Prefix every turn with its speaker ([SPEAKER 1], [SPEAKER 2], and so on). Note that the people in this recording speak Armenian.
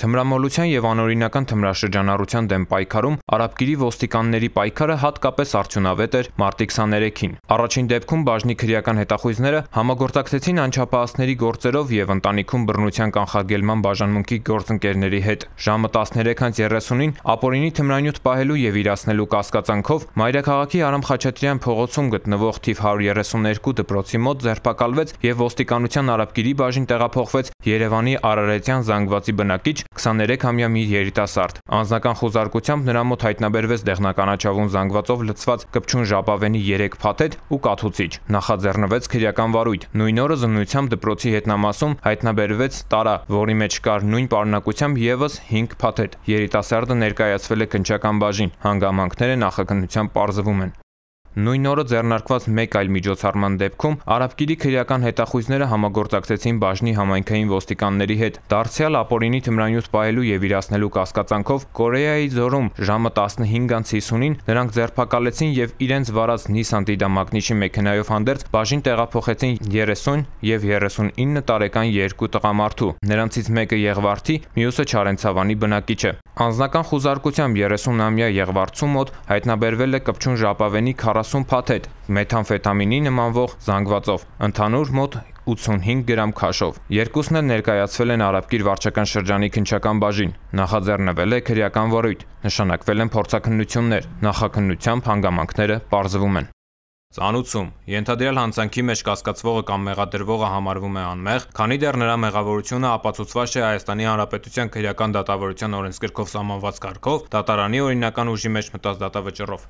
[SPEAKER 1] Թմրամոլության եւ անօրինական թմրաշրջանառության դեմ պայքարում Արաբգիրի ոստիկանների պայքարը հատկապես արդյունավետ էր մարտի 23-ին։ Առաջին դեպքում բաժնի քրեական հետախույզները համագործակցեցին անչափահասների գործերով եւ ընտանիքում բռնության կանխարգելման բաժանմունքի գործընկերների հետ։ Ժամը 13:30-ին ապօրինի թմրանյութ պահելու եւ իրացնելու կասկածանքով Մայրաքաղաքի Արամ Խաչատրյան փողոցում գտնվող թիվ 132 դպրոցի մոտ ձերբակալվեց եւ ոստիկանության Արաբգիրի բաժին տեղափոխվեց Երևանի Արարատյան զանգվածի բնակիչ 23-ամյա մի երիտասարդ։ Անձնական խոզարկությամբ նրա մոտ հայտնաբերվեց դեղնականաչավուն զանգվածով լցված կպչուն ժապավենի 3 փաթեթ ու կաթուցիչ։ Նախաձեռնվեց քրեական վարույթ։ Նույն օրը զննությամբ դպրոցի հետնամասում հայտնաբերվեց տարա, որի մեջ կար նույն պարունակությամբ եւս 5 փաթեթ։ Երիտասարդը ներկայացվել է քննչական բաժին։ Հանգամանքները նախաքննությամբ պարզվում են։ Նույն օրը ձեռնարկված մեկ այլ միջոցառման դեպքում Արաբկիրի քրեական հետախույզները համագործակցեցին բաժնի համայնքային ոստիկանների հետ։ Դարձյալ ապօրինի թմրանյութ պահելու եւ իրացնելու կասկածանքով Կորեայի ձորում ժամը 15:50-ին նրանք ձերբակալեցին եւ իրենց վարած Nissan Տիդամագնիչի մեքենայով հանդերձ բաժին տեղափոխեցին 30 եւ 39 տարեկան երկու տղամարդու։ Նրանցից մեկը Եղվարդի, մյուսը Չարենցավանի բնակիչ է։ Անձնական խուզարկությամբ 30-ամյա Եղվարդու մոտ հայտնաբերվել է կպչուն ժապավենի 40 40 փաթեթ մեթամֆետամինի նմանվող զանգվածով, ընդհանուր մոտ 85 գրամ քաշով։ Երկուսն էլ ներկայացվել են Արաբկիր վարչական շրջանի քնչական բաժին։ Նախաձեռնվել է քրեական վարույթ, նշանակվել են փորձաքննություններ, նախաքննությամբ հանգամանքները ողջվում են։ Ծանուցում ենթադրյալ հանցանքի մեջ կասկածվողը կամ մեղադրվողը համարվում է անմեղ, քանի դեռ նրա մեղավորությունը ապացուցված է Հայաստանի Հանրապետության քրեական դատավարության օրենսգրքով սահմանված կարգով, դատարանի օրինական ուժի մեջ մտած դատավճռով։